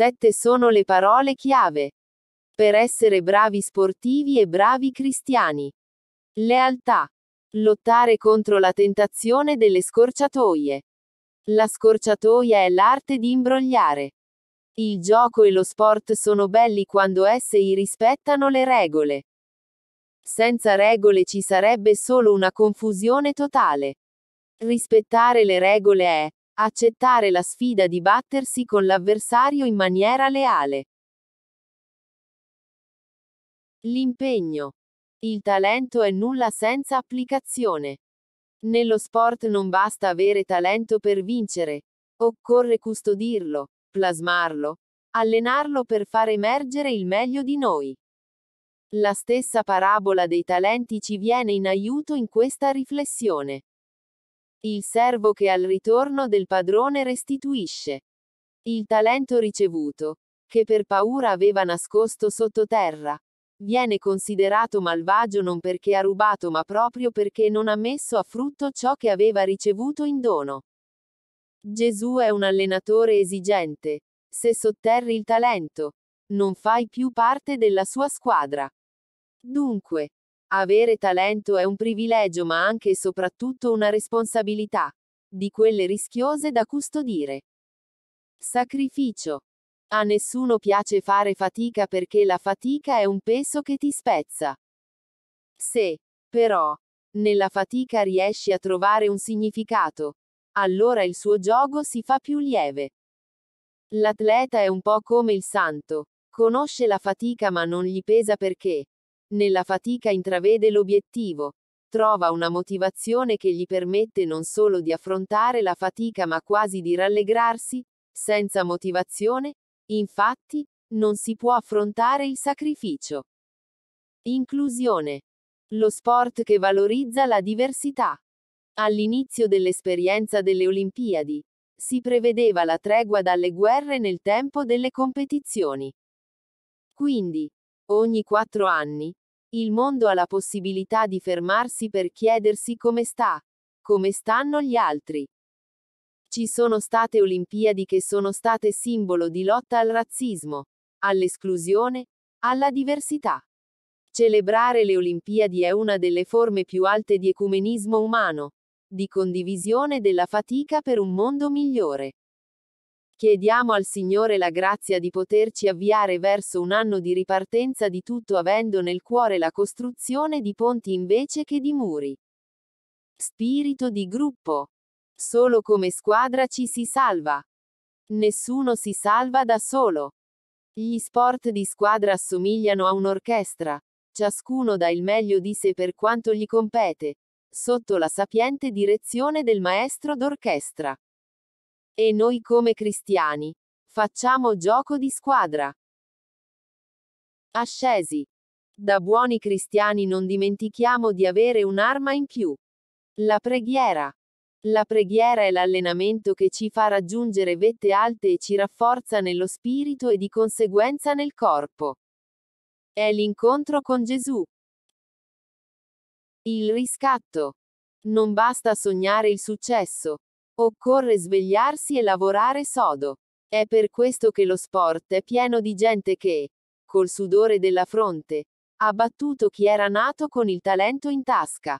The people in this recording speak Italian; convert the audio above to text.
7 sono le parole chiave. Per essere bravi sportivi e bravi cristiani. Lealtà. Lottare contro la tentazione delle scorciatoie. La scorciatoia è l'arte di imbrogliare. Il gioco e lo sport sono belli quando essi rispettano le regole. Senza regole ci sarebbe solo una confusione totale. Rispettare le regole è, Accettare la sfida di battersi con l'avversario in maniera leale. L'impegno. Il talento è nulla senza applicazione. Nello sport non basta avere talento per vincere. Occorre custodirlo, plasmarlo, allenarlo per far emergere il meglio di noi. La stessa parabola dei talenti ci viene in aiuto in questa riflessione. Il servo che al ritorno del padrone restituisce il talento ricevuto, che per paura aveva nascosto sottoterra. Viene considerato malvagio non perché ha rubato ma proprio perché non ha messo a frutto ciò che aveva ricevuto in dono. Gesù è un allenatore esigente. Se sotterri il talento, non fai più parte della sua squadra. Dunque, avere talento è un privilegio ma anche e soprattutto una responsabilità, di quelle rischiose da custodire. Sacrificio. A nessuno piace fare fatica perché la fatica è un peso che ti spezza. Se, però, nella fatica riesci a trovare un significato, allora il suo gioco si fa più lieve. L'atleta è un po' come il santo, conosce la fatica ma non gli pesa perché, nella fatica intravede l'obiettivo, trova una motivazione che gli permette non solo di affrontare la fatica ma quasi di rallegrarsi, senza motivazione, infatti, non si può affrontare il sacrificio. Inclusione. Lo sport che valorizza la diversità. All'inizio dell'esperienza delle Olimpiadi, si prevedeva la tregua dalle guerre nel tempo delle competizioni. Quindi, ogni quattro anni, il mondo ha la possibilità di fermarsi per chiedersi come sta, come stanno gli altri. Ci sono state Olimpiadi che sono state simbolo di lotta al razzismo, all'esclusione, alla diversità. Celebrare le Olimpiadi è una delle forme più alte di ecumenismo umano, di condivisione della fatica per un mondo migliore. Chiediamo al Signore la grazia di poterci avviare verso un anno di ripartenza di tutto avendo nel cuore la costruzione di ponti invece che di muri. Spirito di gruppo. Solo come squadra ci si salva. Nessuno si salva da solo. Gli sport di squadra assomigliano a un'orchestra. Ciascuno dà il meglio di sé per quanto gli compete, sotto la sapiente direzione del maestro d'orchestra. E noi come cristiani. Facciamo gioco di squadra. Ascesi. Da buoni cristiani non dimentichiamo di avere un'arma in più. La preghiera. La preghiera è l'allenamento che ci fa raggiungere vette alte e ci rafforza nello spirito e di conseguenza nel corpo. È l'incontro con Gesù. Il riscatto. Non basta sognare il successo, Occorre svegliarsi e lavorare sodo. È per questo che lo sport è pieno di gente che, col sudore della fronte, ha battuto chi era nato con il talento in tasca.